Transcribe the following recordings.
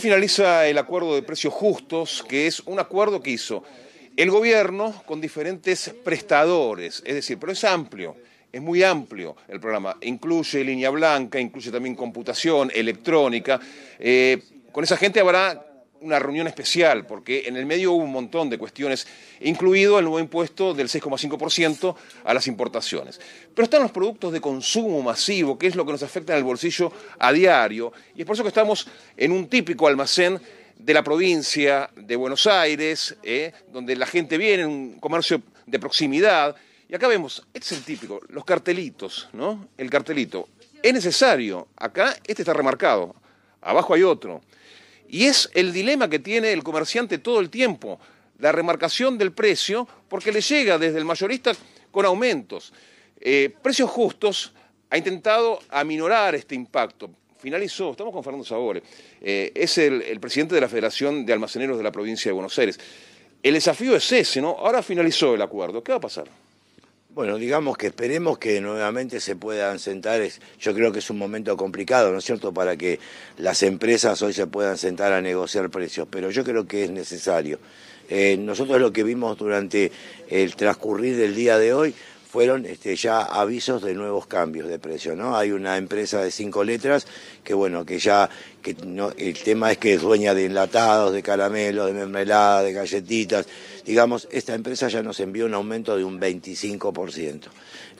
Finaliza el acuerdo de precios justos, que es un acuerdo que hizo el gobierno con diferentes prestadores, es decir, pero es amplio. Es muy amplio el programa, incluye línea blanca, incluye también computación, electrónica. Eh, con esa gente habrá una reunión especial, porque en el medio hubo un montón de cuestiones, incluido el nuevo impuesto del 6,5% a las importaciones. Pero están los productos de consumo masivo, que es lo que nos afecta en el bolsillo a diario, y es por eso que estamos en un típico almacén de la provincia de Buenos Aires, eh, donde la gente viene, en un comercio de proximidad. Y acá vemos, este es el típico, los cartelitos, ¿no? El cartelito. Es necesario. Acá este está remarcado. Abajo hay otro. Y es el dilema que tiene el comerciante todo el tiempo, la remarcación del precio, porque le llega desde el mayorista con aumentos. Eh, precios justos ha intentado aminorar este impacto. Finalizó, estamos con Fernando Sabore, eh, es el, presidente de la Federación de Almaceneros de la provincia de Buenos Aires. El desafío es ese, ¿no? Ahora finalizó el acuerdo. ¿Qué va a pasar? Bueno, digamos que esperemos que nuevamente se puedan sentar. Yo creo que es un momento complicado, ¿no es cierto?, para que las empresas hoy se puedan sentar a negociar precios, pero yo creo que es necesario. Eh, nosotros lo que vimos durante el transcurrir del día de hoy fueron este, ya avisos de nuevos cambios de precio, ¿no? Hay una empresa de cinco letras que, bueno, que ya, el tema es que es dueña de enlatados, de caramelos, de mermelada, de galletitas. Digamos, esta empresa ya nos envió un aumento de un 25%.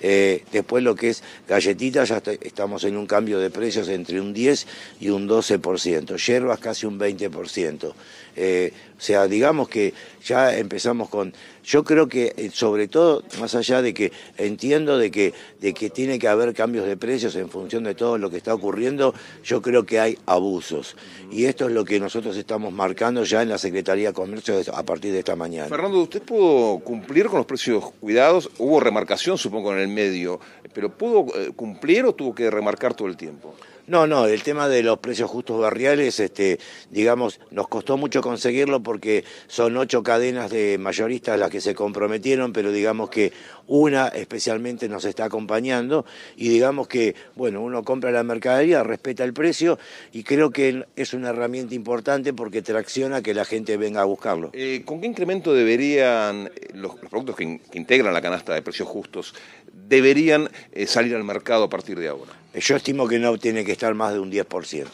Eh, después lo que es galletitas, ya estamos en un cambio de precios entre un 10 y un 12%. yerbas casi un 20%. Eh, o sea, digamos que ya empezamos con... Yo creo que, eh, sobre todo, más allá de que Entiendo de que, que tiene que haber cambios de precios en función de todo lo que está ocurriendo. Yo creo que hay abusos. Y esto es lo que nosotros estamos marcando ya en la Secretaría de Comercio a partir de esta mañana. Fernando, ¿usted pudo cumplir con los precios cuidados? Hubo remarcación, supongo, en el medio, pero ¿pudo eh, cumplir o tuvo que remarcar todo el tiempo? No, no, el tema de los precios justos barriales, este, digamos, nos costó mucho conseguirlo porque son ocho cadenas de mayoristas las que se comprometieron, pero digamos que una especialmente nos está acompañando y digamos que, bueno, uno compra la mercadería, respeta el precio y creo que es una herramienta importante porque tracciona que la gente venga a buscarlo. Eh, ¿Con qué incremento deberían eh, los, productos que, integran la canasta de precios justos, deberían eh, salir al mercado a partir de ahora? Yo estimo que no tiene que estar más de un 10%.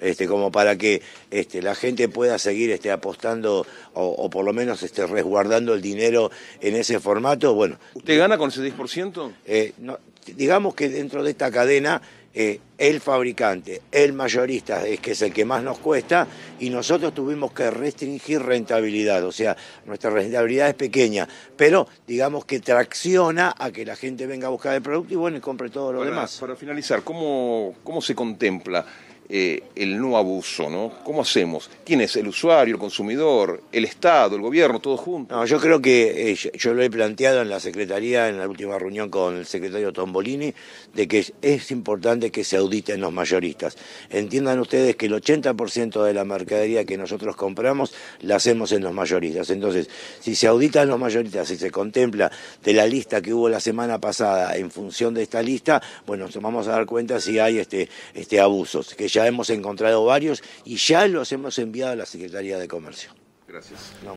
Este, como para que este, la gente pueda seguir este, apostando o, por lo menos este, resguardando el dinero en ese formato. Bueno, ¿Usted gana con ese 10%? Eh, no, digamos que dentro de esta cadena eh, el fabricante, el mayorista, es que es el que más nos cuesta, y nosotros tuvimos que restringir rentabilidad, o sea, nuestra rentabilidad es pequeña, pero digamos que tracciona a que la gente venga a buscar el producto y bueno, y compre todo lo demás. Para finalizar, cómo se contempla eh, el no abuso, ¿no? ¿Cómo hacemos? ¿Quién es el usuario, el consumidor, el Estado, el gobierno, todos juntos? No, yo creo que eh, yo lo he planteado en la Secretaría, en la última reunión con el secretario Tombolini, de que es importante que se auditen los mayoristas. Entiendan ustedes que el 80% de la mercadería que nosotros compramos la hacemos en los mayoristas. Entonces, si se auditan los mayoristas, y se contempla de la lista que hubo la semana pasada en función de esta lista, bueno, nos vamos a dar cuenta si hay este, este abusos, que ya hemos encontrado varios y ya los hemos enviado a la Secretaría de Comercio. Gracias.